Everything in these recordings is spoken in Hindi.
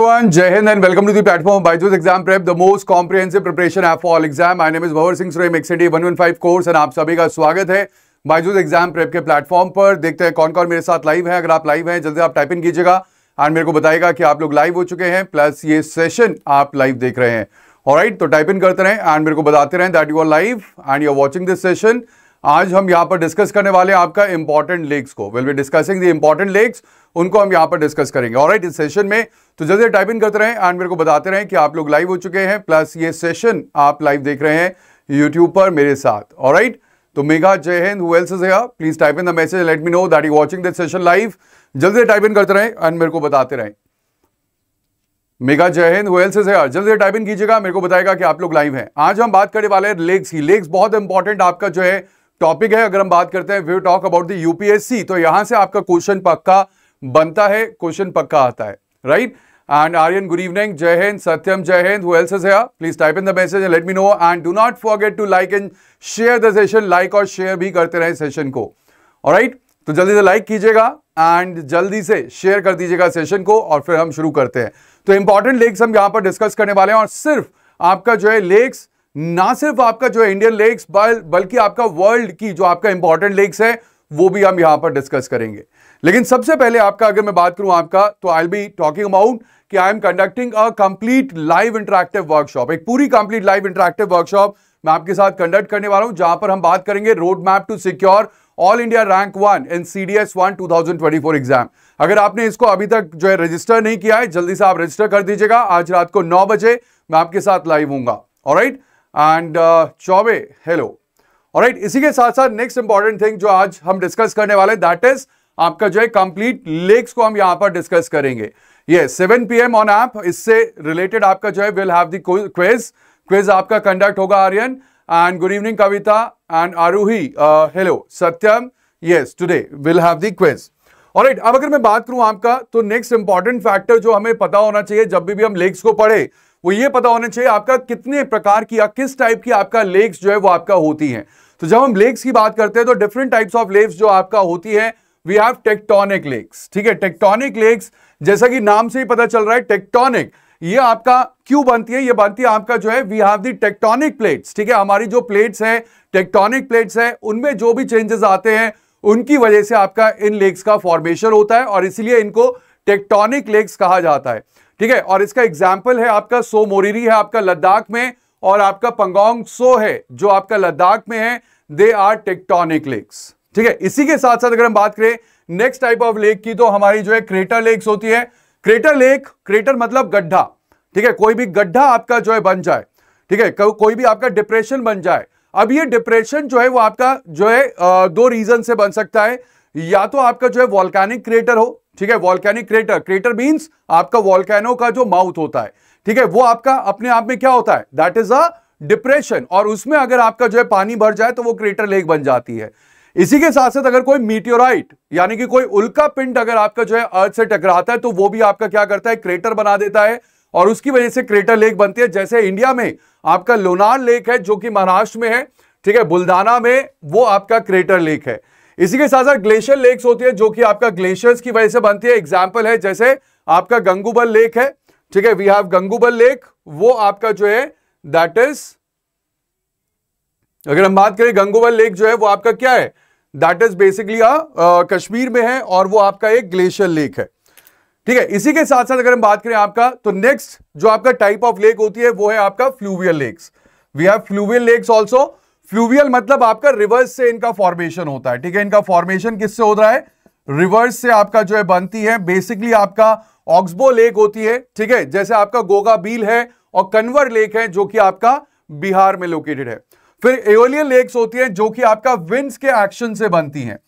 जय Hind and welcome to to the platform Byju's Exam Prep, the most comprehensive preparation app for all exam. My name is Bhavar Singh one one five course and आप सभी का स्वागत है बाइजूज एग्जाम प्रेप के प्लेटफॉर्म पर देखते हैं कौन कौन मेरे साथ लाइव है अगर आप लाइव हैं जल्दी आप टाइप इन कीजिएगा एंड मेरे को बताएगा कि आप लोग लाइव हो चुके हैं प्लस ये सेशन आप लाइव देख रहे हैं और तो टाइप इन करते रहें एंड मेरे को बताते रहें that you are live and you are watching this session आज हम यहां पर डिस्कस करने वाले हैं आपका इंपॉर्टेंट लेक्स को will be discussing the important lakes उनको हम यहां पर डिस्कस करेंगे और इस सेशन में तो जैसे टाइप इन करते रहे एंड मेरे को बताते रहे कि आप लोग लाइव हो चुके हैं प्लस ये सेशन आप लाइव देख रहे हैं यूट्यूब पर मेरे साथ और तो Megha Jai Hind who else is please type in the message let me know that you watching this session live जल्दी से टाइप इन करते रहे एंड मेरे को बताते रहे मेघा जय हिंद वेल से यार जल्दी टाइप इन कीजिएगा मेरे को बताएगा कि आप लोग लाइव हैं आज हम बात करने वाले हैं लेग्स की लेग्स बहुत इंपॉर्टेंट आपका जो है टॉपिक है अगर हम बात करते हैं we talk about the UPSC तो यहां से आपका क्वेश्चन पक्का बनता है क्वेश्चन पक्का आता है right and Aryan good evening Jai Hind Satyam Jai Hind Who else is here? Please type in the message and let me know. And do not forget to like and share the और शेयर भी करते रहे सेशन को राइट तो जल्दी से लाइक कीजिएगा एंड जल्दी से शेयर कर दीजिएगा सेशन को और फिर हम शुरू करते हैं तो इंपॉर्टेंट लेक्स हम यहां पर डिस्कस करने वाले हैं और सिर्फ आपका जो है लेक्स ना सिर्फ आपका जो इंडियन लेक्स बल्कि आपका वर्ल्ड की जो आपका इंपॉर्टेंट लेक्स है वो भी हम यहां पर डिस्कस करेंगे लेकिन सबसे पहले आपका अगर मैं बात करूं आपका तो आई बी टॉकिंग अबाउट कि I am conducting a complete live interactive workshop एक पूरी कंप्लीट लाइव इंटरेक्टिव वर्कशॉप मैं आपके साथ कंडक्ट करने वाला हूं जहां पर हम बात करेंगे road map to secure all India rank one in C D S one two thousand twenty four exam अगर आपने इसको अभी तक जो है रजिस्टर नहीं किया है जल्दी से आप रजिस्टर कर दीजिएगा आज रात को नौ बजे मैं आपके साथ लाइव हूंगा और right right? And Chaubey hello और राइट इसी के साथ साथ नेक्स्ट इंपॉर्टेंट थिंग जो आज हम डिस्कस करने वाले दैट इज आपका जो है कंप्लीट लेक्स को हम यहां पर डिस्कस करेंगे ये सेवन पी ऑन ऐप इससे रिलेटेड आपका जो है will have the quiz quiz आपका कंडक्ट होगा Aryan and good evening Kavita and Aaruhi hello uh, Satyam yes today will have the quiz और अब अगर मैं बात करूं आपका तो नेक्स्ट इंपॉर्टेंट फैक्टर जो हमें पता होना चाहिए जब भी, भी हम लेक्स को पढ़े वो ये पता होना चाहिए आपका कितने प्रकार की या किस टाइप की आपका लेग्स जो है वो आपका होती है तो जब हम लेग्स की बात करते हैं तो डिफरेंट टाइप्स ऑफ लेग्स जो आपका होती है वी हैव टेक्टोनिक लेग्स ठीक है टेक्टोनिक लेग्स जैसा कि नाम से ही पता चल रहा है टेक्टोनिक ये आपका क्यों बनती है ये बनती है आपका जो है we have the tectonic plates ठीक है हमारी जो प्लेट्स है टेक्टोनिक प्लेट्स है उनमें जो भी चेंजेस आते हैं उनकी वजह से आपका इन लेग्स का फॉर्मेशन होता है और इसलिए इनको टेक्टोनिक लेग्स कहा जाता है ठीक है और इसका एग्जाम्पल है आपका सो मोरीरी है आपका लद्दाख में और आपका पंगोंग सो है जो आपका लद्दाख में है दे आर टेक्टोनिक लेक्स ठीक है इसी के साथ साथ अगर हम बात करें नेक्स्ट टाइप ऑफ लेक की तो हमारी जो है क्रेटर लेक्स होती है क्रेटर लेक क्रेटर मतलब गड्ढा ठीक है कोई भी गड्ढा आपका जो है बन जाए ठीक है को, कोई भी आपका डिप्रेशन बन जाए अब ये डिप्रेशन जो है वो आपका जो है दो रीजन से बन सकता है या तो आपका जो है वॉल्कैनिक क्रेटर हो ठीक है वॉलकैनिक क्रेटर क्रेटर मीन्स आपका वॉलकैनो का जो माउथ होता है ठीक है वो आपका अपने आप में क्या होता है दैट इज अ डिप्रेशन और उसमें अगर आपका जो है पानी भर जाए तो वो क्रेटर लेक बन जाती है इसी के साथ साथ अगर कोई मीटियोराइट यानी कि कोई उल्का पिंड अगर आपका जो है अर्थ से टकराता है तो वो भी आपका क्या करता है क्रेटर बना देता है और उसकी वजह से क्रेटर लेक बनती है जैसे इंडिया में आपका लोनार लेक है जो कि महाराष्ट्र में है ठीक है बुल्दाना में वो आपका क्रेटर लेक है इसी के साथ साथ ग्लेशियर लेक्स होती है जो कि आपका ग्लेशियर्स की वजह से बनती है एग्जाम्पल है जैसे आपका गंगूबल लेक है ठीक है वी हैव गंगूबल लेक वो आपका जो है दैट इज अगर हम बात करें गंगूबल लेक जो है वो आपका क्या है दैट इज बेसिकली कश्मीर में है और वो आपका एक ग्लेशियर लेक है ठीक है इसी के साथ साथ अगर हम बात करें आपका तो नेक्स्ट जो आपका टाइप ऑफ लेक होती है वो है आपका fluvial lakes we have fluvial lakes also fluvial मतलब आपका रिवर्स से इनका फॉर्मेशन होता है ठीक है इनका फॉर्मेशन किससे हो रहा है रिवर्स से आपका जो है बनती है बेसिकली आपका ऑक्सबो लेक होती है ठीक है जैसे आपका गोगा बील है और कन्वर लेक है जो कि आपका बिहार में लोकेटेड है फिर एओलियन लेक्स होती है जो कि आपका विंड्स के एक्शन से बनती है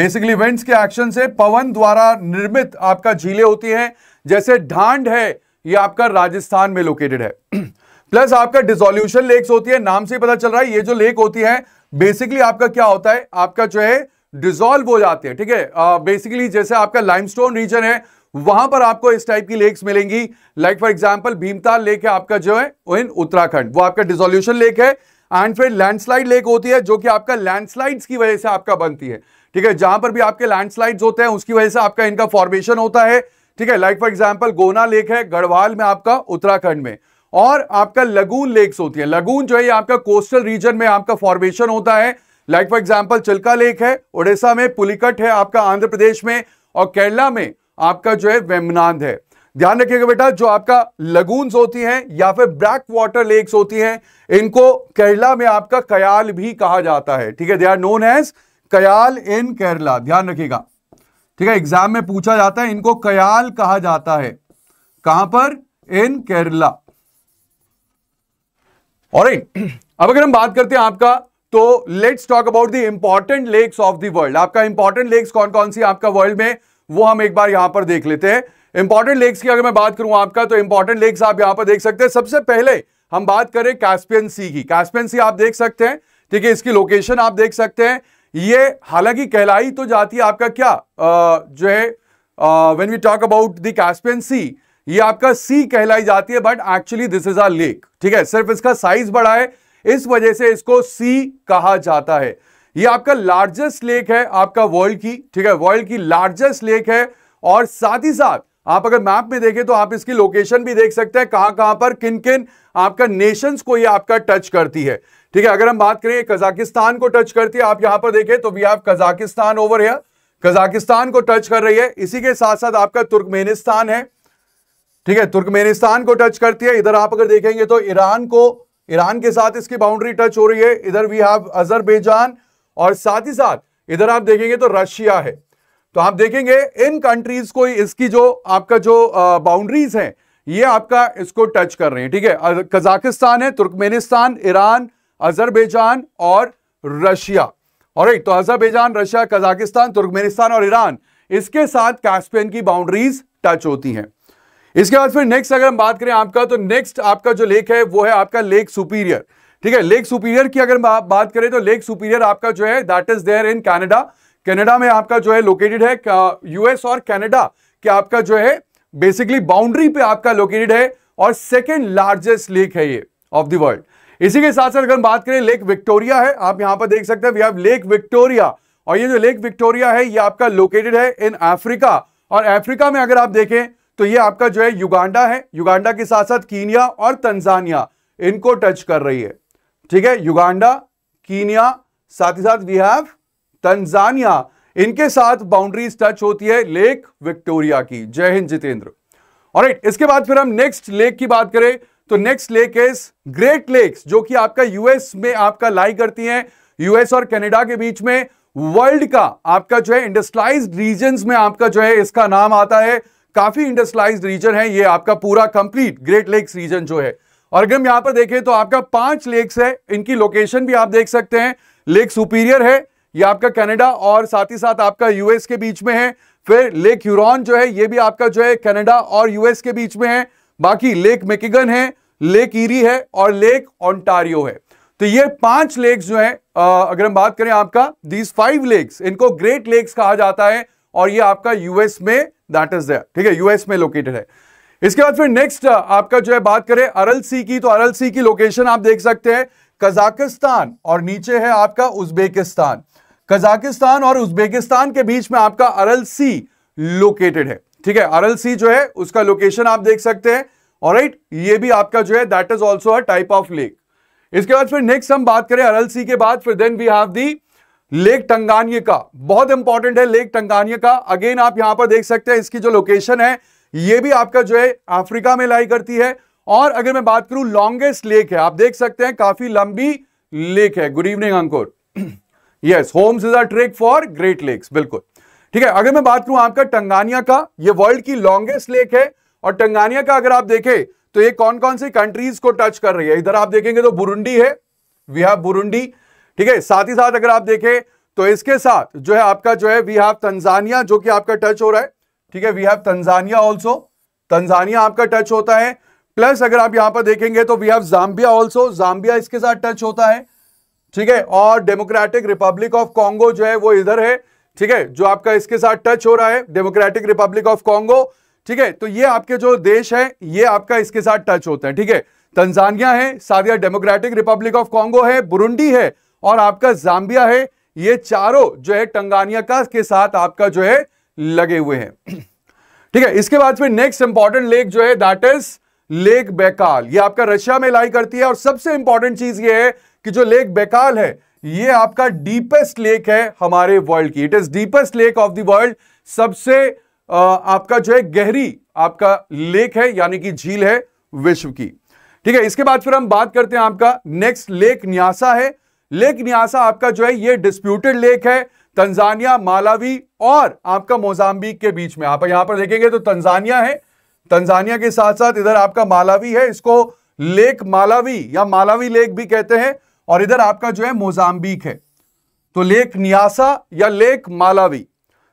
बेसिकली विंड्स के एक्शन से पवन द्वारा निर्मित आपका झीलें होती हैं जैसे ढांड है ये आपका राजस्थान में लोकेटेड है प्लस आपका डिसोल्यूशन लेक्स होती है नाम से ही पता चल रहा है ये जो लेक होती है बेसिकली आपका क्या होता है आपका जो है डिजोल्व हो जाते हैं ठीक है बेसिकली जैसे आपका लाइमस्टोन रीजन है वहां पर आपको इस टाइप की लेक्स मिलेंगी like for example Bhimtal lake है आपका जो है इन उत्तराखंड वो आपका डिजोल्यूशन लेक है एंड फिर लैंडस्लाइड लेक होती है जो कि आपका लैंडस्लाइड्स की वजह से आपका बनती है ठीक है जहां पर भी आपके लैंडस्लाइड्स होते हैं उसकी वजह से आपका इनका फॉर्मेशन होता है ठीक है like for example Gohna lake है गढ़वाल में आपका उत्तराखंड में और आपका लगून लेक्स होती है लगून जो है आपका कोस्टल रीजन में आपका फॉर्मेशन होता है like for example Chilka lake है उड़ीसा में पुलिकट है आपका आंध्र प्रदेश में और केरला में आपका जो है वेमनांद है ध्यान रखिएगा बेटा जो आपका लगून्स होती हैं या फिर ब्लैक वाटर लेक्स होती हैं इनको केरला में आपका कयाल भी कहा जाता है ठीक है they are known as kayal in Kerala ध्यान रखिएगा ठीक है एग्जाम में पूछा जाता है इनको कयाल कहा जाता है कहां पर इन केरला और अब अगर हम बात करते हैं आपका तो let's talk about the important lakes of the world आपका इंपॉर्टेंट लेक्स कौन कौन सी आपका वर्ल्ड में वो हम एक बार यहां पर देख लेते हैं इंपॉर्टेंट लेक्स की अगर मैं बात करूं आपका तो इंपॉर्टेंट लेक्स आप यहां पर देख सकते हैं सबसे पहले हम बात करें कैस्पियन सी की कैस्पियन सी आप देख सकते हैं ठीक है इसकी लोकेशन आप देख सकते हैं ये हालांकि कहलाई तो जाती है आपका क्या आ, जो है when we talk about the Caspian sea ये आपका सी कहलाई जाती है but actually this is a lake ठीक है सिर्फ इसका साइज बड़ा है इस वजह से इसको सी कहा जाता है ये आपका लार्जेस्ट लेक है आपका वर्ल्ड की ठीक है वर्ल्ड की लार्जेस्ट लेक है और साथ ही साथ आप अगर मैप में देखें तो आप इसकी लोकेशन भी देख सकते हैं कहां कहां पर किन किन आपका नेशंस को ये आपका टच करती है ठीक है अगर हम बात करें कजाकिस्तान को टच करती है आप यहां पर देखें तो वी हैव कजाकिस्तान ओवर है कजाकिस्तान को टच कर रही है इसी के साथ साथ आपका तुर्कमेनिस्तान है ठीक है तुर्कमेनिस्तान को टच करती है इधर आप अगर देखेंगे तो ईरान को ईरान के साथ इसकी बाउंड्री टच हो रही है इधर वी हैव अजरबैजान और साथ ही साथ इधर आप देखेंगे तो रशिया है तो आप देखेंगे इन कंट्रीज को इसकी जो आपका जो बाउंड्रीज है ये आपका इसको टच कर रहे हैं ठीक है कजाकिस्तान है तुर्कमेनिस्तान ईरान अजरबैजान और रशिया और तो अजरबैजान रशिया कजाकिस्तान तुर्कमेनिस्तान और ईरान इसके साथ कैस्पियन की बाउंड्रीज टच होती हैं इसके बाद फिर नेक्स्ट अगर हम बात करें आपका तो नेक्स्ट आपका जो लेक है वो है आपका लेक सुपीरियर ठीक है लेक सुपीरियर की अगर आप बात करें तो लेक सुपीरियर आपका जो है that is there in Canada Canada में आपका जो है लोकेटेड है यूएस और कैनेडा के आपका जो है बेसिकली बाउंड्री पे आपका लोकेटेड है और सेकेंड लार्जेस्ट लेक है ये ऑफ द वर्ल्ड इसी के साथ साथ अगर हम बात करें लेक विक्टोरिया है आप यहां पर देख सकते हैं वी हैव लेक विक्टोरिया और ये जो लेक विक्टोरिया है ये आपका लोकेटेड है इन अफ्रीका और अफ्रीका में अगर आप देखें तो ये आपका जो है युगांडा है युगांडा के साथ साथ कीनिया और तंजानिया इनको टच कर रही है ठीक है युगांडा कीनिया साथ ही साथ वी हैव तंजानिया इनके साथ बाउंड्रीज टच होती है लेक विक्टोरिया की जय हिंद जितेंद्र और इसके बाद फिर हम नेक्स्ट लेक की बात करें तो next lake is great lakes जो कि आपका यूएस में आपका लाई करती हैं यूएस और कनाडा के बीच में वर्ल्ड का आपका जो है इंडस्ट्राइज रीजन में आपका जो है इसका नाम आता है काफी इंडस्ट्राइज रीजन है ये आपका पूरा कंप्लीट ग्रेट लेक्स रीजन जो है और अगर हम यहां पर देखें तो आपका पांच लेक्स है इनकी लोकेशन भी आप देख सकते हैं लेक सुपीरियर है ये आपका कनाडा और साथ ही साथ आपका यूएस के बीच में है फिर लेक यूरोन जो है ये भी आपका जो है कनाडा और यूएस के बीच में है बाकी लेक मेकिगन है लेक ईरी है और लेक ऑन्टारियो है तो ये पांच लेक्स जो है अगर हम बात करें आपका दीज फाइव लेक्स इनको ग्रेट लेक्स कहा जाता है और ये आपका यूएस में दैट इज ठीक है यूएस में लोकेटेड है इसके बाद फिर नेक्स्ट uh, आपका जो है बात करें अरल सी की तो अरल सी की लोकेशन आप देख सकते हैं कजाकिस्तान और नीचे है आपका उज्बेकिस्तान कजाकिस्तान और उज्बेकिस्तान के बीच में आपका अरल सी लोकेटेड है ठीक है अरल सी जो है उसका लोकेशन आप देख सकते हैं और राइट ये भी आपका जो है that is also a type of lake इसके बाद फिर नेक्स्ट हम बात करें अरल सी के बाद फिर then we have the lake Tanganyika बहुत इंपॉर्टेंट है लेक टंगानिय का अगेन आप यहां पर देख सकते हैं इसकी जो लोकेशन है ये भी आपका जो है अफ्रीका में लाई करती है और अगर मैं बात करूं लॉन्गेस्ट लेक है आप देख सकते हैं काफी लंबी लेक है good evening Ankur yes homes is a trick for great lakes बिल्कुल ठीक है अगर मैं बात करूं आपका टंगानिया का ये वर्ल्ड की लॉन्गेस्ट लेक है और टंगानिया का अगर आप देखें तो ये कौन कौन सी कंट्रीज को टच कर रही है इधर आप देखेंगे तो बुरुंडी है वी हैव बुरुंडी ठीक है साथ ही साथ अगर आप देखें तो इसके साथ जो है आपका जो है वी हैव तंजानिया जो कि आपका टच हो रहा है ठीक है we have Tanzania also Tanzania आपका टच होता है प्लस अगर आप यहां पर देखेंगे तो we have Zambia also Zambia इसके साथ टच होता है ठीक है और डेमोक्रेटिक रिपब्लिक ऑफ कॉन्गो जो है वो इधर है ठीक है जो आपका इसके साथ टच हो रहा है डेमोक्रेटिक रिपब्लिक ऑफ कॉन्गो ठीक है तो ये आपके जो देश है ये आपका इसके साथ टच होता है ठीक है तंजानिया है साथ डेमोक्रेटिक रिपब्लिक ऑफ कॉन्गो है बुरुंडी है और आपका जाम्बिया है ये चारों जो है टंगानिया का के साथ आपका जो है लगे हुए हैं ठीक है इसके बाद फिर नेक्स्ट इंपॉर्टेंट लेक जो है दैट इज लेक बेकाल ये आपका रशिया में लाई करती है और सबसे इंपॉर्टेंट चीज ये है कि जो लेक बेकाल है ये आपका डीपेस्ट लेक है हमारे वर्ल्ड की it is deepest lake of world world सबसे आपका जो है गहरी आपका लेक है यानी कि झील है विश्व की ठीक है इसके बाद फिर हम बात करते हैं आपका नेक्स्ट लेक न्यासा है लेक न्यासा आपका जो है ये डिस्प्यूटेड लेक है तंजानिया मालावी और आपका मोजाम्बिक के बीच में आप यहां पर देखेंगे तो तंजानिया है तंजानिया के साथ साथ इधर आपका मालावी है इसको लेक मालावी या मालावी लेक भी कहते हैं और इधर आपका जो है मोजाम्बिक है तो लेक न्यासा या लेक मालावी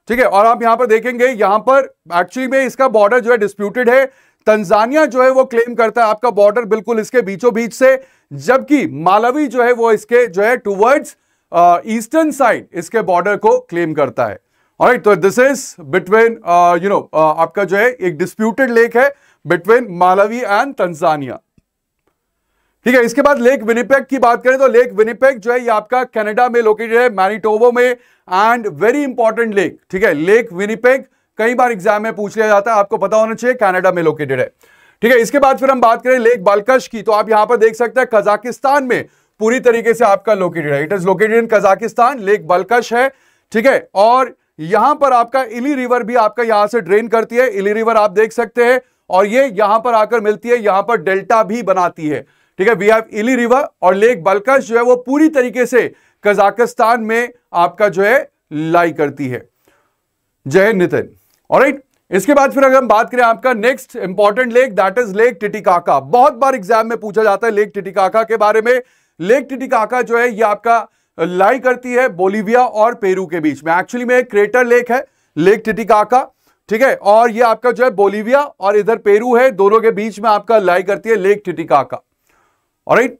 ठीक है और आप यहां पर देखेंगे यहां पर एक्चुअली में इसका बॉर्डर जो है डिस्प्यूटेड है तंजानिया जो है वो क्लेम करता है आपका बॉर्डर बिल्कुल इसके बीचों बीच से जबकि मालवी जो है वो इसके जो है टूवर्ड्स ईस्टर्न साइड इसके बॉर्डर को क्लेम करता है राइट तो this is between you know आपका जो है एक डिस्प्यूटेड लेक है बिटवीन मालवी एंड तंजानिया ठीक है इसके बाद लेक विनिपेक की बात करें तो लेक विनिपेक जो है ये आपका कनाडा में लोकेटेड है मैनिटोबो में एंड वेरी इंपॉर्टेंट लेक ठीक है लेक विनिपेक कई बार एग्जाम में पूछ लिया जाता है आपको पता होना चाहिए कनाडा में लोकेटेड है ठीक है इसके बाद फिर हम बात करें लेक बालकश की तो आप यहां पर देख सकते हैं कजाकिस्तान में पूरी तरीके से आपका लोकेटेड है it is located in Kazakhstan lake Balkhash है ठीक है और यहां पर आपका इली रिवर भी आपका यहां से ड्रेन करती है इली रिवर आप देख सकते हैं और ये यहां पर आकर मिलती है यहां पर डेल्टा भी बनाती है ठीक है वी हैव इली रिवर और लेक बलकश जो है वो पूरी तरीके से कजाकिस्तान में आपका जो है लाई करती है जय नितिन राइट इसके बाद फिर अगर हम बात करें आपका next important lake that is lake Titicaca बहुत बार एग्जाम में पूछा जाता है लेक टिटिकाका के बारे में लेक टिटिकाका जो है ये आपका लाई करती है बोलीविया और पेरू के बीच में एक्चुअली में एक क्रेटर लेक है लेक टिटिकाका ठीक है और ये आपका जो है बोलिविया और इधर पेरू है दोनों के बीच में आपका लाई करती है लेक टिटिकाका राइट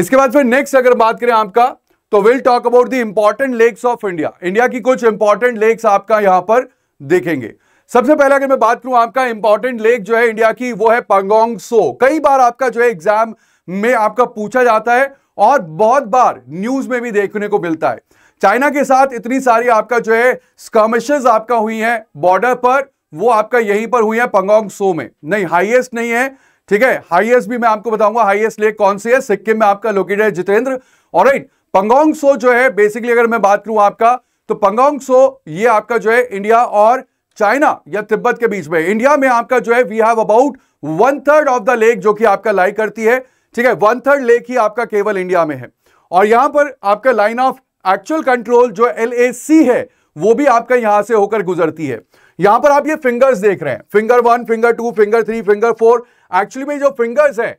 इसके बाद फिर नेक्स्ट अगर बात करें आपका तो will talk about the important lakes of India India की कुछ इंपॉर्टेंट लेक्स आपका यहां पर देखेंगे सबसे पहले अगर मैं बात करूं आपका इंपॉर्टेंट लेक जो है इंडिया की वो है पंगोंग सो कई बार आपका जो है एग्जाम में आपका पूछा जाता है और बहुत बार न्यूज में भी देखने को मिलता है चाइना के साथ इतनी सारी आपका जो है स्कर्मिशेज आपका हुई है बॉर्डर पर वो आपका यहीं पर हुई है पंगोंग सो में नहीं हाईएस्ट नहीं है ठीक है हाईएस्ट भी मैं आपको बताऊंगा हाईएस्ट लेक कौन सी है सिक्किम में आपका लोकेटेड है जितेंद्र और राइट पंगोंग सो जो है बेसिकली अगर मैं बात करूं आपका तो पंगोंग सो ये आपका जो है इंडिया और चाइना या तिब्बत के बीच में इंडिया में आपका जो है we have about one third of the lake जो कि आपका लाई करती है ठीक है वन थर्ड लेक ही आपका केवल इंडिया में है और यहां पर आपका लाइन ऑफ एक्चुअल कंट्रोल जो एल है वो भी आपका यहां से होकर गुजरती है यहां पर आप ये फिंगर्स देख रहे हैं finger one finger two finger three finger four actually में जो फिंगर्स है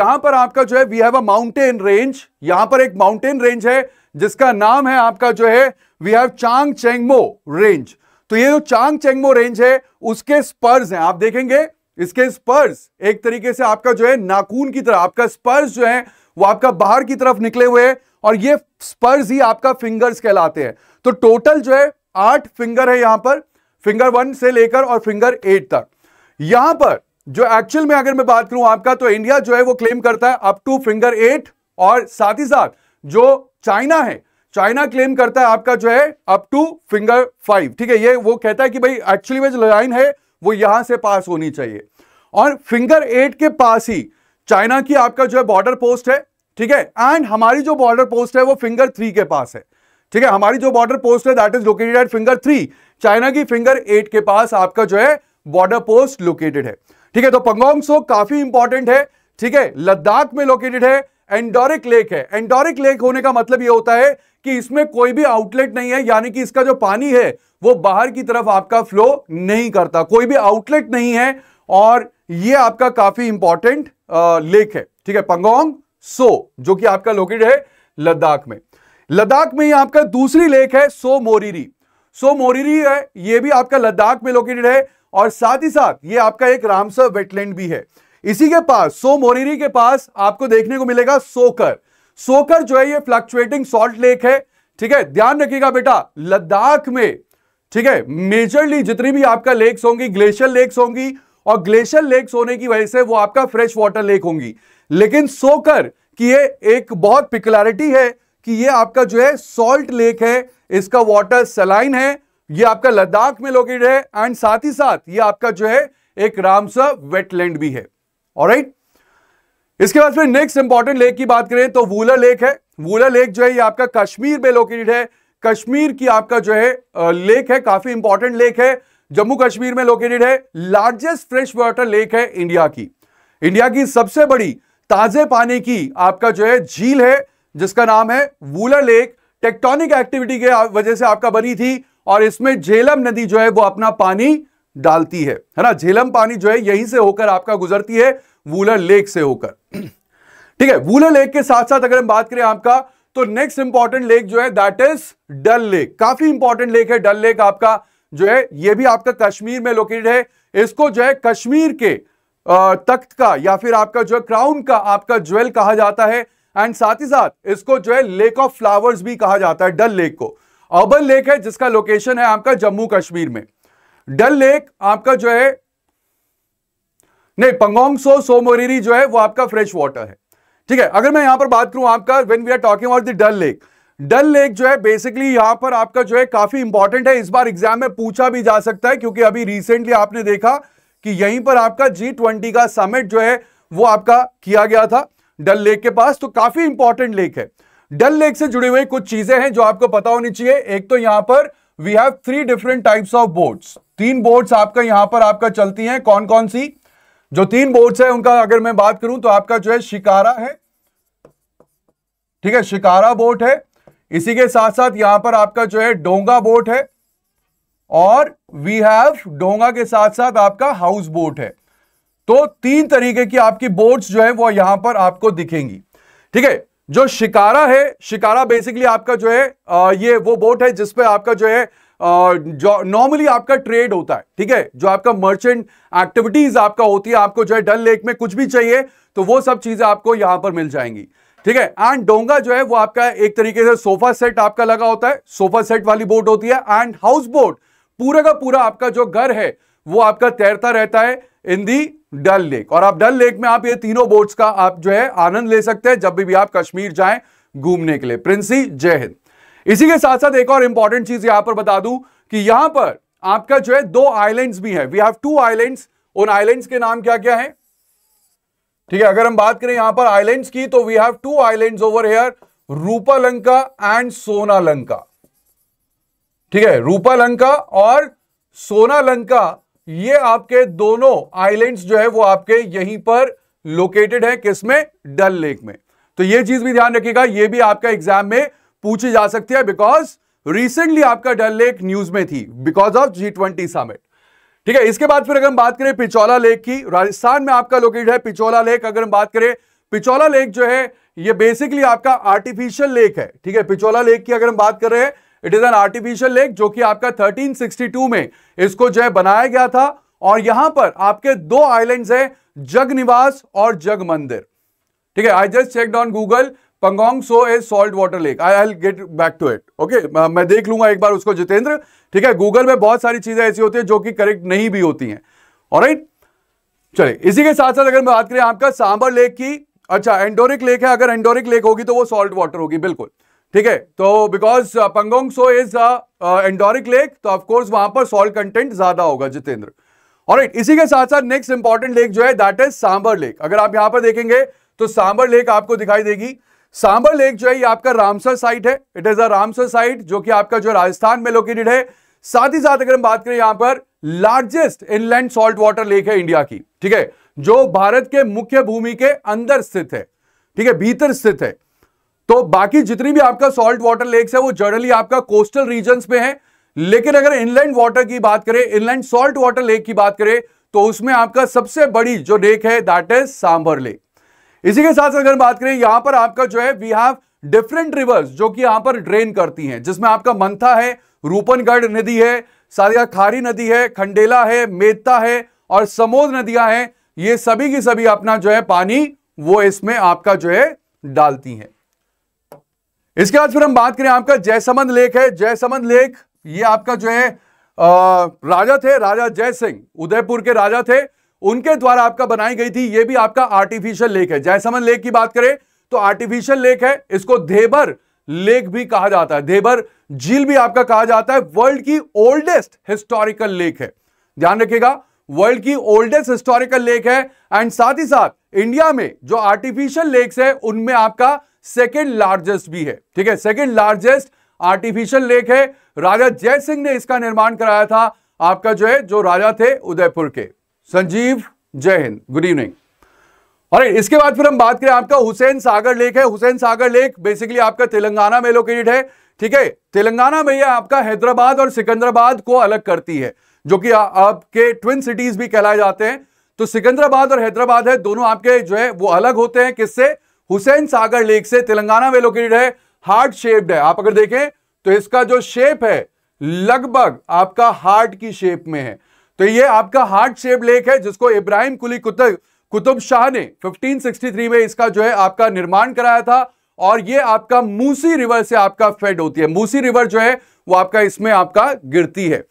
यहां पर आपका जो है we have a mountain range यहां पर एक माउंटेन रेंज है जिसका नाम है आपका जो है we have Chang Chenmo range तो ये जो चांग चेंगमो रेंज है उसके स्पर्स हैं आप देखेंगे इसके स्पर्स एक तरीके से आपका जो है नाकून की तरह आपका स्पर्स जो है वो आपका बाहर की तरफ निकले हुए हैं और ये स्पर्स ही आपका फिंगर्स कहलाते हैं तो टोटल जो है आठ फिंगर है यहां पर फिंगर वन से लेकर और फिंगर एट तक यहां पर जो एक्चुअल में अगर मैं बात करूं आपका तो इंडिया जो है वो क्लेम करता है अप टू फिंगर एट और साथ ही साथ जो चाइना है चाइना क्लेम करता है आपका जो है अप टू फिंगर फाइव ठीक है ये वो कहता है कि भाई एक्चुअली में जो लाइन है वो यहां से पास होनी चाहिए और फिंगर एट के पास ही चाइना की आपका जो है बॉर्डर पोस्ट है ठीक है एंड हमारी जो बॉर्डर पोस्ट है वो फिंगर थ्री के पास है ठीक है हमारी जो बॉर्डर पोस्ट है that is located at finger three China की फिंगर एट के पास आपका जो है बॉर्डर पोस्ट लोकेटेड है ठीक है तो पंगोंग सो काफी इंपॉर्टेंट है ठीक है लद्दाख में लोकेटेड है एंडोरिक लेक है एंडोरिक लेक होने का मतलब यह होता है कि इसमें कोई भी आउटलेट नहीं है यानी कि इसका जो पानी है वो बाहर की तरफ आपका फ्लो नहीं करता कोई भी आउटलेट नहीं है और ये आपका काफी इंपॉर्टेंट लेक है ठीक है पंगोंग सो जो कि आपका लोकेट है लद्दाख में लद्दाख में ही आपका दूसरी लेक है सो मोरीरी सो मोरीरी है ये भी आपका लद्दाख में लोकेटेड है और साथ ही साथ ये आपका एक रामसर वेटलैंड भी है इसी के पास सो मोरीरी के पास आपको देखने को मिलेगा सोकर सोकर जो है ये फ्लक्चुएटिंग सॉल्ट लेक है ठीक है ध्यान रखिएगा बेटा लद्दाख में ठीक है मेजरली जितनी भी आपका लेक्स होंगी ग्लेशियर लेक्स होंगी और ग्लेशियर लेक्स होने की वजह से वो आपका फ्रेश वाटर लेक होंगी लेकिन सोकर कि ये एक बहुत पिकुलरिटी है कि ये आपका जो है सॉल्ट लेक है इसका वाटर सलाइन है ये आपका लद्दाख में लोकेटेड है एंड साथ ही साथ ये आपका जो है एक रामसर वेटलैंड भी है ऑलराइट राइट इसके बाद फिर नेक्स्ट इंपॉर्टेंट लेक की बात करें तो वूला लेक है वूला लेक जो है ये आपका कश्मीर में लोकेटेड है कश्मीर की आपका जो है लेक है काफी इंपॉर्टेंट लेक है जम्मू कश्मीर में लोकेटेड है लार्जेस्ट फ्रेश वाटर लेक है इंडिया की इंडिया की सबसे बड़ी ताजे पानी की आपका जो है झील है जिसका नाम है वूला लेक टेक्टोनिक एक्टिविटी के वजह से आपका बनी थी और इसमें झेलम नदी जो है वो अपना पानी डालती है है ना झेलम पानी जो है यहीं से होकर आपका गुजरती है वूलर लेक से होकर ठीक है वूलर लेक के साथ साथ अगर हम बात करें आपका तो नेक्स्ट इंपॉर्टेंट लेक जो है दैट इज डल लेक काफी इंपॉर्टेंट लेक है डल लेक आपका जो है ये भी आपका कश्मीर में लोकेटेड है इसको जो है कश्मीर के तख्त का या फिर आपका जो है क्राउन का आपका ज्वेल कहा जाता है एंड साथ ही साथ इसको जो है लेक ऑफ फ्लावर्स भी कहा जाता है डल लेक को अर्बन लेक है जिसका लोकेशन है आपका जम्मू कश्मीर में डल लेक आपका जो है नहीं पंगोंग सो सोमोरीरी जो है वो आपका फ्रेश वाटर है ठीक है अगर मैं यहां पर बात करूं आपका when we are talking of the Dal lake Dal lake जो है बेसिकली यहां पर आपका जो है काफी इंपॉर्टेंट है इस बार एग्जाम में पूछा भी जा सकता है क्योंकि अभी रिसेंटली आपने देखा कि यहीं पर आपका जी ट्वेंटी का समिट जो है वो आपका किया गया था डल लेक के पास तो काफी इंपॉर्टेंट लेक है डल लेक से जुड़ी हुई कुछ चीजें हैं जो आपको पता होनी चाहिए एक तो यहां पर we have three different types of boats तीन बोट्स आपका यहां पर आपका चलती हैं कौन कौन सी जो तीन बोर्ड्स है उनका अगर मैं बात करूं तो आपका जो है शिकारा है ठीक है शिकारा बोट है इसी के साथ साथ यहां पर आपका जो है डोंगा बोट है और वी हैव डोंगा के साथ साथ आपका हाउस बोट है तो तीन तरीके की आपकी बोट्स जो है वो यहां पर आपको दिखेंगी ठीक है जो शिकारा है शिकारा बेसिकली आपका जो है ये वो बोट है जिसपे आपका जो है जो नॉर्मली आपका ट्रेड होता है ठीक है जो आपका मर्चेंट एक्टिविटीज आपका होती है आपको जो है डल लेक में कुछ भी चाहिए तो वो सब चीजें आपको यहां पर मिल जाएंगी ठीक है एंड डोंगा जो है वो आपका एक तरीके से सोफा सेट आपका लगा होता है सोफा सेट वाली बोट होती है एंड हाउस बोट पूरा का पूरा आपका जो घर है वो आपका तैरता रहता है इन दी डल लेक और आप डल लेक में आप ये तीनों बोट्स का आप जो है आनंद ले सकते हैं जब भी, भी आप कश्मीर जाए घूमने के लिए प्रिंसी जय हिंद इसी के साथ साथ एक और इंपॉर्टेंट चीज यहां पर बता दूं कि यहां पर आपका जो है दो आइलैंड्स भी है वी हैव टू आइलैंड्स उन आइलैंड्स के नाम क्या क्या है ठीक है अगर हम बात करें यहां पर आइलैंड्स की तो we have two islands over here Rupalanka and Sonalanka ठीक है रूपालंका और सोनालंका ये आपके दोनों आइलैंड्स जो है वो आपके यहीं पर लोकेटेड है किसमें डल लेक में तो ये चीज भी ध्यान रखिएगा ये भी आपका एग्जाम में पूछी जा सकती है बिकॉज रिसेंटली आपका डल लेक न्यूज में थी because of G twenty summit ठीक है इसके बाद फिर अगर हम बात करें पिचौला लेक की राजस्थान में आपका लोकेट है पिचौला लेक अगर हम बात करें पिचौला लेक जो है ये बेसिकली आपका आर्टिफिशियल लेक है ठीक है पिचौला लेक की अगर हम बात कर रहे हैं it is an artificial lake जो कि आपका 1362 में इसको जो है बनाया गया था और यहां पर आपके दो आइलैंड्स हैं जग निवास और जग मंदिर ठीक है I just check on Google Pangong Tso a salt water lake I I get back to it okay मैं देख लूंगा एक बार उसको जितेंद्र ठीक है गूगल में बहुत सारी चीजें ऐसी होती है जो कि करेक्ट नहीं भी होती हैं और राइट चलिए इसी के साथ साथ अगर मैं बात करें आपका सांबर लेक की अच्छा एंडोरिक लेक है अगर एंडोरिक लेक होगी तो वो सॉल्ट वाटर होगी बिल्कुल ठीक है तो because Pangong Tso is endorheic lake तो ऑफकोर्स वहां पर सॉल्ट कंटेंट ज्यादा होगा जितेंद्र और right, इसी के साथ साथ नेक्स्ट इंपॉर्टेंट लेक जो है दैट इज सांबर लेक अगर आप यहां पर देखेंगे तो सांबर लेक आपको दिखाई देगी सांबर लेक जो है ये आपका रामसर साइट है it is a Ramsar site जो कि आपका जो राजस्थान में लोकेटेड है साथ ही साथ अगर हम बात करें यहां पर largest inland salt water lake है इंडिया की ठीक है जो भारत के मुख्य भूमि के अंदर स्थित है ठीक है भीतर स्थित है तो बाकी जितनी भी आपका सॉल्ट वाटर लेक्स है वो जनरली आपका कोस्टल रीजन में है लेकिन अगर इनलैंड वाटर की बात करें इनलैंड सॉल्ट वाटर लेक की बात करें तो उसमें आपका सबसे बड़ी जो लेक है दैट इज सांभर लेक इसी के साथ अगर बात करें यहां पर आपका जो है वी हैव डिफरेंट रिवर्स जो कि यहां पर ड्रेन करती हैं जिसमें आपका मंथा है रूपनगढ़ नदी है सारिया खारी नदी है खंडेला है मेता है और समोद नदियां हैं ये सभी की सभी अपना जो है पानी वो इसमें आपका जो है डालती हैं इसके बाद फिर हम बात करें आपका जयसमंद लेक है जयसमंद लेक ये आपका जो है आ, राजा थे राजा जय सिंह उदयपुर के राजा थे उनके द्वारा आपका बनाई गई थी यह भी आपका आर्टिफिशियल लेक है जयसमन लेक की बात करें तो आर्टिफिशियल लेक है इसको धेबर लेक भी कहा जाता है धेबर झील भी आपका कहा जाता है वर्ल्ड की ओल्डेस्ट हिस्टोरिकल लेक है ध्यान रखिएगा वर्ल्ड की ओल्डेस्ट हिस्टोरिकल लेक है एंड साथ ही साथ इंडिया में जो आर्टिफिशियल लेक्स है उनमें आपका सेकेंड लार्जेस्ट भी है ठीक है सेकेंड लार्जेस्ट आर्टिफिशियल लेक है राजा जय सिंह ने इसका निर्माण कराया था आपका जो है जो राजा थे उदयपुर के संजीव जय हिंद गुड इवनिंग और इसके बाद फिर हम बात करें आपका हुसैन सागर लेक है हुसैन सागर लेक बेसिकली आपका तेलंगाना में लोकेटेड है ठीक है तेलंगाना में यह आपका हैदराबाद और सिकंदराबाद को अलग करती है जो कि आपके ट्विन सिटीज भी कहलाए जाते हैं तो सिकंदराबाद और हैदराबाद है दोनों आपके जो है वो अलग होते हैं किससे हुसैन सागर लेक से तेलंगाना में लोकेटेड है हार्ट शेप्ड है आप अगर देखें तो इसका जो शेप है लगभग आपका हार्ट की शेप में है तो ये आपका हार्ट शेप लेक है जिसको इब्राहिम कुली कुतुब कुतुब शाह ने 1563 में इसका जो है आपका निर्माण कराया था और ये आपका मूसी रिवर से आपका फेड होती है मूसी रिवर जो है वो आपका इसमें आपका गिरती है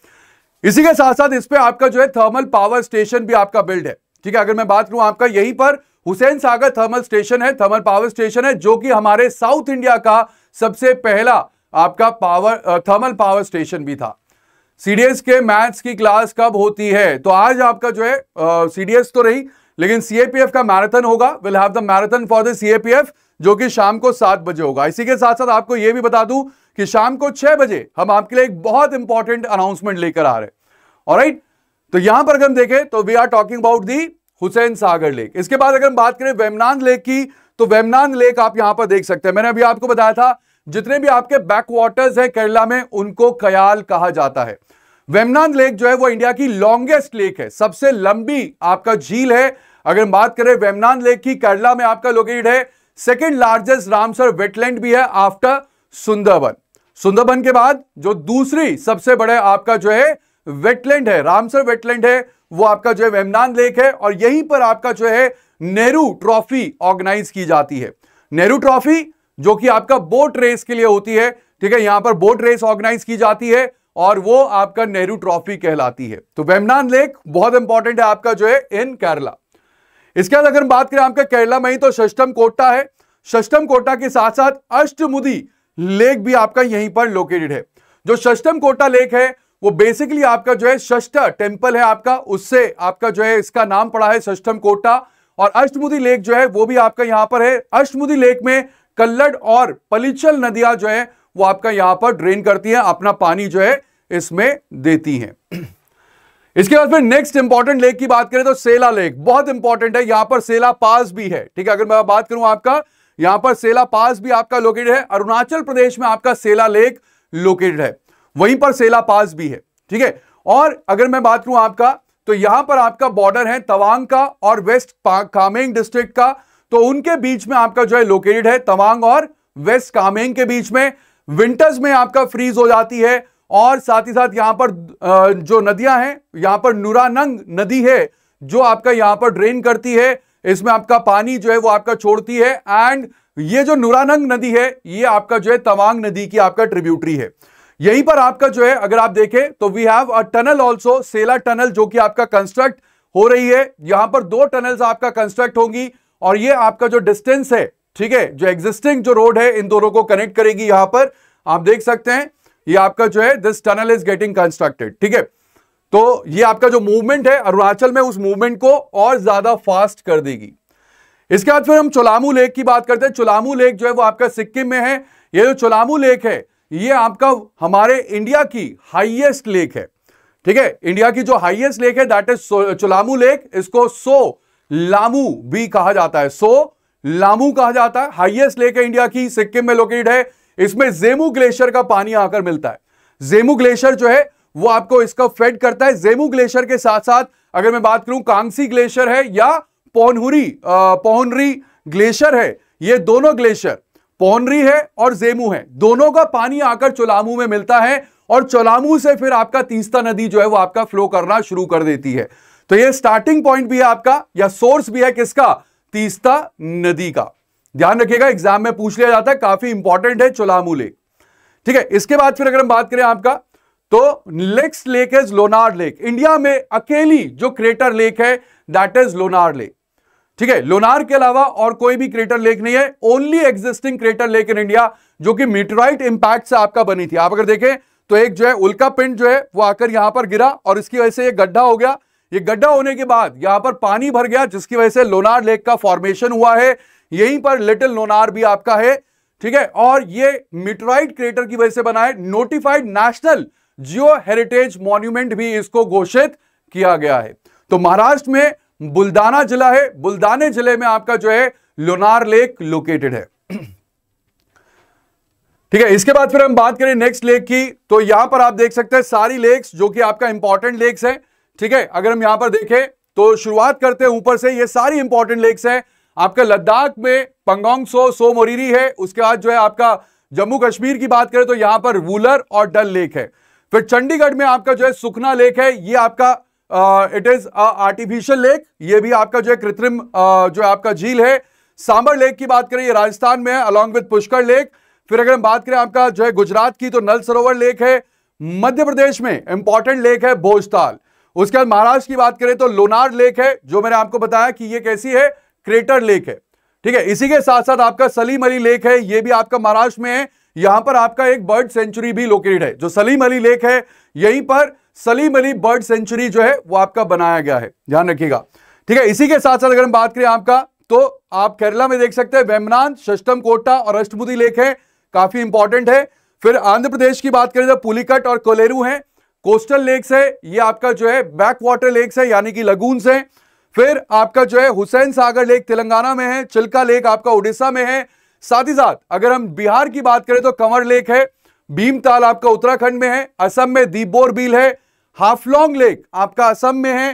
इसी के साथ साथ इस पर आपका जो है थर्मल पावर स्टेशन भी आपका बिल्ड है ठीक है अगर मैं बात करूं आपका यहीं पर हुसैन सागर थर्मल स्टेशन है थर्मल पावर स्टेशन है जो कि हमारे साउथ इंडिया का सबसे पहला आपका पावर थर्मल पावर स्टेशन भी था सीडीएस के मैथ्स की क्लास कब होती है तो आज आपका जो है सीडीएस uh, तो रही लेकिन सीएपीएफ का मैराथन होगा will have the marathon for the CAPF जो कि शाम को सात बजे होगा इसी के साथ साथ आपको यह भी बता दूं कि शाम को छह बजे हम आपके लिए एक बहुत इंपॉर्टेंट अनाउंसमेंट लेकर आ रहे और राइट तो यहां पर अगर हम देखें तो we are talking about the Hussain Sagar lake इसके बाद अगर हम बात करें वेमनांद लेक की तो वेमनांद लेक आप यहां पर देख सकते हैं मैंने अभी आपको बताया था जितने भी आपके बैक वाटर्स है केरला में उनको कयाल कहा जाता है वेमनान लेक जो है वो इंडिया की लॉन्गेस्ट लेक है सबसे लंबी आपका झील है अगर बात करें वेमनान लेक की केरला में आपका लोकेटेड है सेकेंड लार्जेस्ट रामसर वेटलैंड भी है आफ्टर सुंदरबन सुंदरबन के बाद जो दूसरी सबसे बड़े आपका जो है वेटलैंड है रामसर वेटलैंड है वो आपका जो है वेमनान लेक है और यहीं पर आपका जो है नेहरू ट्रॉफी ऑर्गेनाइज की जाती है नेहरू ट्रॉफी जो कि आपका बोट रेस के लिए होती है ठीक है यहां पर बोट रेस ऑर्गेनाइज की जाती है और वो आपका नेहरू ट्रॉफी कहलाती है तो वेमनान लेक बहुत इंपॉर्टेंट है आपका जो है इन केरला इसके बाद अगर हम बात करें आपका केरला में ही तो सष्टम कोटा है सष्टम कोटा के साथ साथ अष्टमुदी लेक भी आपका यहीं पर लोकेटेड है जो सष्टम कोटा लेक है वो बेसिकली आपका जो है षष्ठ टेम्पल है आपका उससे आपका जो है इसका नाम पड़ा है सष्टम कोटा और अष्टमुदी लेक जो है वो भी आपका यहां पर है अष्टमुदी लेक में कल्लड़ और पलिचल नदियां जो है वो आपका यहां पर ड्रेन करती है अपना पानी जो है इसमें देती हैं इसके बाद फिर नेक्स्ट इंपॉर्टेंट लेक की बात करें तो सेला लेक बहुत इंपॉर्टेंट है यहां पर सेला पास भी है ठीक है अगर मैं बात करूं आपका यहां पर सेला पास भी आपका लोकेटेड है अरुणाचल प्रदेश में आपका सेला लेक लोकेटेड है वहीं पर सेला पास भी है ठीक है और अगर मैं बात करूं आपका तो यहां पर आपका बॉर्डर है तवांग का और वेस्ट कामेंग डिस्ट्रिक्ट का तो उनके बीच में आपका जो है लोकेटेड है तवांग और वेस्ट कामेंग के बीच में विंटर्स में आपका फ्रीज हो जाती है और साथ ही साथ यहां पर जो नदियां हैं यहां पर नुरानंग नदी है जो आपका यहां पर ड्रेन करती है इसमें आपका पानी जो है वो आपका छोड़ती है एंड ये जो नुरानंग नदी है ये आपका जो है तवांग नदी की आपका ट्रिब्यूटरी है यहीं पर आपका जो है अगर आप देखें तो we have a tunnel also Sela tunnel जो कि आपका कंस्ट्रक्ट हो रही है यहां पर दो टनल्स आपका कंस्ट्रक्ट होंगी और ये आपका जो डिस्टेंस है ठीक है जो एग्जिस्टिंग जो रोड है इन दोनों को कनेक्ट करेगी यहां पर आप देख सकते हैं ये आपका जो है this tunnel is getting constructed ठीक है तो ये आपका जो मूवमेंट है अरुणाचल में उस मूवमेंट को और ज्यादा फास्ट कर देगी इसके बाद फिर हम चोलामू लेक की बात करते हैं चोलामू लेक जो है वो आपका सिक्किम में है ये जो चोलामू लेक है ये आपका हमारे इंडिया की हाईएस्ट लेक है ठीक है इंडिया की जो हाईएस्ट लेक है दैट इज चोलामू लेक इसको सो लामू भी कहा जाता है सो लामू कहा जाता है हाईएस्ट लेक है इंडिया की सिक्किम में लोकेट है इसमें जेमू ग्लेशियर का पानी आकर मिलता है जेमू ग्लेशियर जो है वो आपको इसका फेड करता है जेमू ग्लेशियर के साथ साथ अगर मैं बात करूं कांगसी ग्लेशियर है या पोहनहुरी पोहनरी ग्लेशियर है ये दोनों ग्लेशियर पोहनरी है और जेमू है दोनों का पानी आकर चोलामू में मिलता है और चोलामू से फिर आपका तीस्ता नदी जो है वो आपका फ्लो करना शुरू कर देती है तो ये स्टार्टिंग पॉइंट भी है आपका या सोर्स भी है किसका तीस्ता नदी का ध्यान रखिएगा एग्जाम में पूछ लिया जाता है काफी इंपॉर्टेंट है चोलामू लेक ठीक है इसके बाद फिर अगर हम बात करें आपका तो next lake is Lonar lake India में अकेली जो क्रेटर लेक है दैट इज लोनार लेक ठीक है लोनार के अलावा और कोई भी क्रेटर लेक नहीं है only existing crater lake in India जो कि मीटराइट इंपैक्ट से आपका बनी थी आप अगर देखें तो एक जो है उल्का पिंड जो है वो आकर यहां पर गिरा और इसकी वजह से ये गड्ढा हो गया ये गड्ढा होने के बाद यहां पर पानी भर गया जिसकी वजह से लोनार लेक का फॉर्मेशन हुआ है यहीं पर लिटिल लोनार भी आपका है ठीक है और ये मिटराइट क्रेटर की वजह से बना है notified national geo heritage monument भी इसको घोषित किया गया है तो महाराष्ट्र में बुल्दाना जिला है बुल्दाने जिले में आपका जो है लोनार लेक लोकेटेड है ठीक है इसके बाद फिर हम बात करें नेक्स्ट लेक की तो यहां पर आप देख सकते हैं सारी लेक्स जो कि आपका इंपॉर्टेंट लेक्स है ठीक है अगर हम यहां पर देखें तो शुरुआत करते हैं ऊपर से ये सारी इंपॉर्टेंट लेक्स हैं आपका लद्दाख में पंगोंग सो सो मोरीरी है उसके बाद जो है आपका जम्मू कश्मीर की बात करें तो यहां पर वूलर और डल लेक है फिर चंडीगढ़ में आपका जो है सुखना लेक है ये आपका इट इज आर्टिफिशियल लेक ये भी आपका जो है कृत्रिम जो है आपका झील है सांबर लेक की बात करें ये राजस्थान में है अलॉन्ग विद पुष्कर लेक फिर अगर हम बात करें आपका जो है गुजरात की तो नल सरोवर लेक है मध्य प्रदेश में इंपॉर्टेंट लेक है भोजताल उसके बाद महाराष्ट्र की बात करें तो लोनार लेक है जो मैंने आपको बताया कि यह कैसी है क्रेटर लेक है ठीक है इसी के साथ साथ आपका सलीम अली लेक है यह भी आपका महाराष्ट्र में है यहां पर आपका एक बर्ड सेंचुरी भी लोकेटेड है जो सलीम अली लेक है यहीं पर सलीम अली बर्ड सेंचुरी जो है वो आपका बनाया गया है ध्यान रखिएगा ठीक है इसी के साथ साथ अगर हम बात करें आपका तो आप केरला में देख सकते हैं वेमनान सष्टम कोटा और अष्टमुदी लेक है काफी इंपॉर्टेंट है फिर आंध्र प्रदेश की बात करें तो पुलिकट और कोलेरू है कोस्टल लेक्स है ये आपका जो है बैक वाटर लेक्स है यानी कि लगून है फिर आपका जो है हुसैन सागर लेक तेलंगाना में है चिल्का लेक आपका उड़ीसा में है साथ ही साथ अगर हम बिहार की बात करें तो कंवर लेक है भीमताल आपका उत्तराखंड में है असम में दीपोर बिल है हाफलोंग लेक आपका असम में है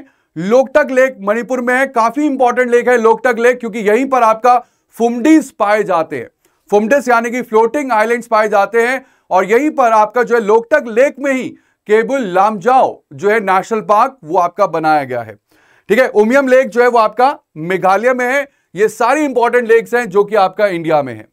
लोकटक लेक मणिपुर में है काफी इंपॉर्टेंट लेक है लोकटक लेक क्योंकि यहीं पर आपका फुमडिस पाए जाते हैं फुमडिस यानी कि फ्लोटिंग आइलैंड्स पाए जाते हैं और यहीं पर आपका जो है लोकटक लेक में ही केबुल लामजाओ जो है नेशनल पार्क वो आपका बनाया गया है ठीक है उमियम लेक जो है वो आपका मेघालय में है ये सारी इंपॉर्टेंट लेक्स हैं जो कि आपका इंडिया में है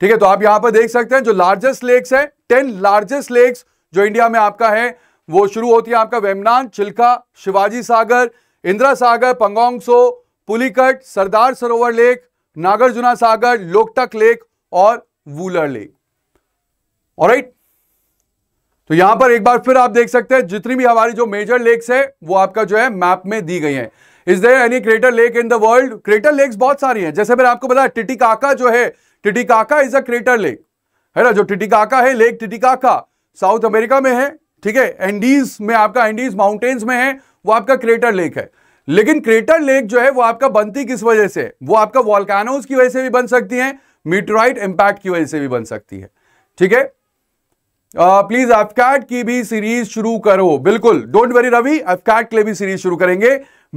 ठीक है तो आप यहां पर देख सकते हैं जो लार्जेस्ट लेक्स है टेन लार्जेस्ट लेक्स जो इंडिया में आपका है वो शुरू होती है आपका वेमनान चिल्का शिवाजी सागर इंदिरा सागर पंगोंगसो पुलिकट सरदार सरोवर लेक नागार्जुना सागर लोकटक लेक और वूलर लेक और राइट तो यहां पर एक बार फिर आप देख सकते हैं जितनी भी हमारी जो मेजर लेक्स है वो आपका जो है मैप में दी गई है is there any crater lake in the world crater lakes बहुत सारी हैं जैसे मैंने आपको बताया टिटिकाका जो है Titicaca is a crater lake है ना जो टिटिकाका है लेक टिटिकाका साउथ अमेरिका में है ठीक है एंडीज में आपका एंडीज माउंटेन्स में है वो आपका क्रेटर लेक है लेकिन क्रेटर लेक जो है वो आपका बनती किस वजह से वो आपका वॉलकैनोज की वजह से भी बन सकती है मीटराइट इंपैक्ट की वजह से भी बन सकती है ठीक है प्लीज uh, एफकैट की भी सीरीज शुरू करो बिल्कुल डोंट वरी रवि एफकैट के लिए भी सीरीज शुरू करेंगे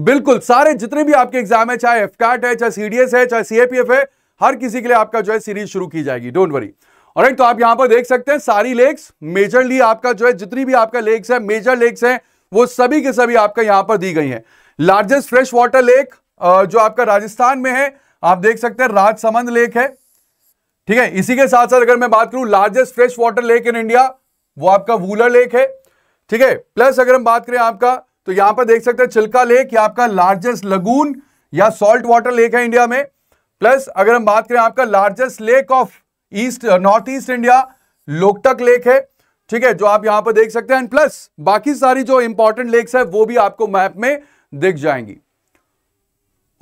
बिल्कुल सारे जितने भी आपके एग्जाम है चाहे एफकैट है चाहे सीडीएस है चाहे सीएपीएफ है हर किसी के लिए आपका जो है सीरीज शुरू की जाएगी डोंट वरी और तो आप यहां पर देख सकते हैं सारी लेक्स मेजरली आपका जो है जितनी भी आपका लेक्स है मेजर लेक्स है वो सभी के सभी आपका यहां पर दी गई है लार्जेस्ट फ्रेश वाटर लेक जो आपका राजस्थान में है आप देख सकते हैं राजसमंद लेक है ठीक है इसी के साथ साथ अगर मैं बात करूं largest fresh water lake in India वो आपका वूलर लेक है ठीक है प्लस अगर हम बात करें आपका तो यहां पर देख सकते हैं चिल्का लेक या आपका लार्जेस्ट लगून या सॉल्ट वाटर लेक है इंडिया में प्लस अगर हम बात करें आपका largest lake of east north east India Loktak lake है ठीक है जो आप यहां पर देख सकते हैं प्लस बाकी सारी जो इंपॉर्टेंट लेक्स है वो भी आपको मैप में दिख जाएंगी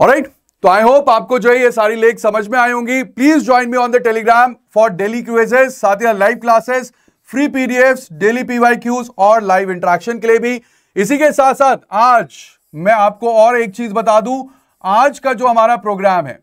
राइट right? तो आई होप आपको जो है ये सारी लेख समझ में आई होंगी please join me on the Telegram for daily quizzes साथ ही live classes free PDF daily PY cues और लाइव इंटरेक्शन के लिए भी इसी के साथ साथ आज मैं आपको और एक चीज बता दू आज का जो हमारा प्रोग्राम है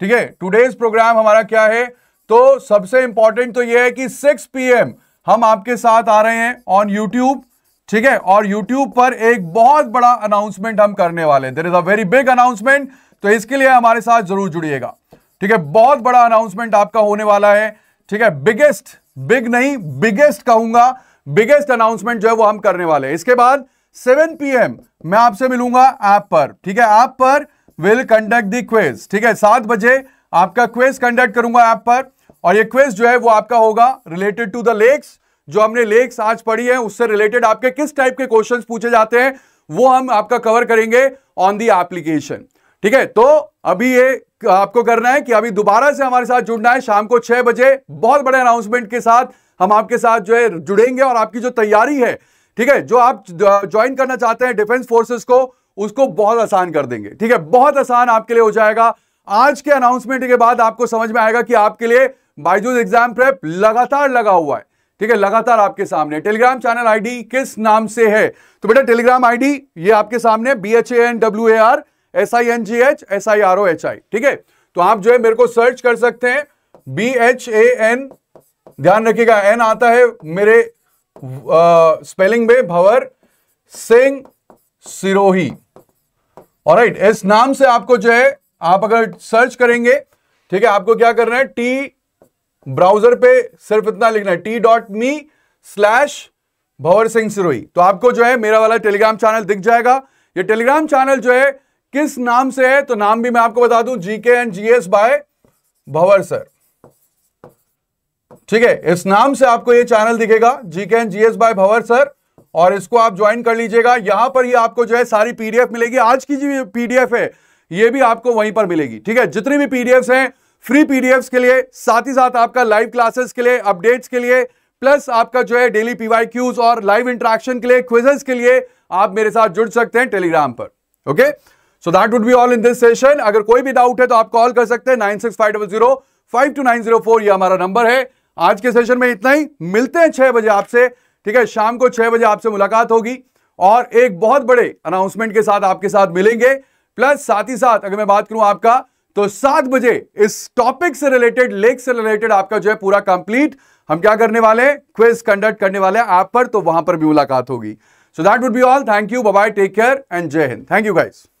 ठीक है टूडेज प्रोग्राम हमारा क्या है तो सबसे इंपॉर्टेंट तो यह है कि 6 पीएम हम आपके साथ आ रहे हैं ऑन यूट्यूब ठीक है और यूट्यूब पर एक बहुत बड़ा अनाउंसमेंट हम करने वाले हैं there is a very big announcement तो इसके लिए हमारे साथ जरूर जुड़िएगा ठीक है बहुत बड़ा अनाउंसमेंट आपका होने वाला है ठीक है बिगेस्ट बिग नहीं बिगेस्ट कहूंगा बिगेस्ट अनाउंसमेंट जो है वो हम करने वाले हैं इसके बाद 7 पीएम मैं आपसे मिलूंगा ऐप पर ठीक है ऐप पर विल कंडक्ट दी क्वेज ठीक है सात बजे आपका क्वेज कंडक्ट करूंगा ऐप पर और ये क्वेज जो है वो आपका होगा रिलेटेड टू द लेक्स जो हमने लेक्स आज पढ़ी है उससे रिलेटेड आपके किस टाइप के क्वेश्चन पूछे जाते हैं वो हम आपका कवर करेंगे ऑन दी एप्लीकेशन ठीक है तो अभी ये आपको करना है कि अभी दोबारा से हमारे साथ जुड़ना है शाम को छह बजे बहुत बड़े अनाउंसमेंट के साथ हम आपके साथ जो है जुड़ेंगे और आपकी जो तैयारी है ठीक है जो आप ज्वाइन करना चाहते हैं डिफेंस फोर्सेस को उसको बहुत आसान कर देंगे ठीक है बहुत आसान आपके लिए हो जाएगा आज के अनाउंसमेंट के बाद आपको समझ में आएगा कि आपके लिए बाइजूज एग्जाम प्रेप लगातार लगा हुआ है ठीक है लगातार आपके सामने टेलीग्राम चैनल आईडी किस नाम से है तो बेटा टेलीग्राम आईडी ये आपके सामने B H A N W A R S I N G H S I R O H I ठीक है तो आप जो है मेरे को सर्च कर सकते हैं बी एच ए एन ध्यान रखिएगा एन आता है मेरे आ, स्पेलिंग में भवर सिंह सिरोही और राइट इस नाम से आपको जो है आप अगर सर्च करेंगे ठीक है आपको क्या करना है टी ब्राउजर पे सिर्फ इतना लिखना है T dot me slash Bhanwar Singh Sirohi तो आपको जो है मेरा वाला टेलीग्राम चैनल दिख जाएगा ये टेलीग्राम चैनल जो है किस नाम से है तो नाम भी मैं आपको बता दूं GK and GS by Bhanwar sir ठीक है इस नाम से आपको ये चैनल दिखेगा GK and GS by Bhanwar sir और इसको आप ज्वाइन कर लीजिएगा यहां पर ही आपको जो है सारी पीडीएफ मिलेगी आज की जो पीडीएफ है ये भी आपको वहीं पर मिलेगी ठीक है जितनी भी पीडीएफ हैं फ्री पीडीएफ के लिए साथ ही साथ आपका लाइव क्लासेस के लिए अपडेट्स के लिए प्लस आपका जो है डेली पीवाई क्यूज और लाइव इंटरेक्शन के लिए क्विजेस के लिए आप मेरे साथ जुड़ सकते हैं टेलीग्राम पर okay so that would be all in this session अगर कोई भी डाउट है तो आप कॉल कर सकते हैं nine six five double zero five two nine zero four ये हमारा नंबर है आज के सेशन में इतना ही मिलते हैं छह बजे आपसे ठीक है शाम को छह बजे आपसे मुलाकात होगी और एक बहुत बड़े अनाउंसमेंट के साथ आपके साथ मिलेंगे प्लस साथ ही साथ अगर मैं बात करूं आपका तो सात बजे इस टॉपिक से रिलेटेड लेख से रिलेटेड आपका जो है पूरा कंप्लीट हम क्या करने वाले हैं क्विज कंडक्ट करने वाले हैं आप पर तो वहां पर भी मुलाकात होगी so that would be all thank you bye take care and जय हिंद थैंक यू गाइस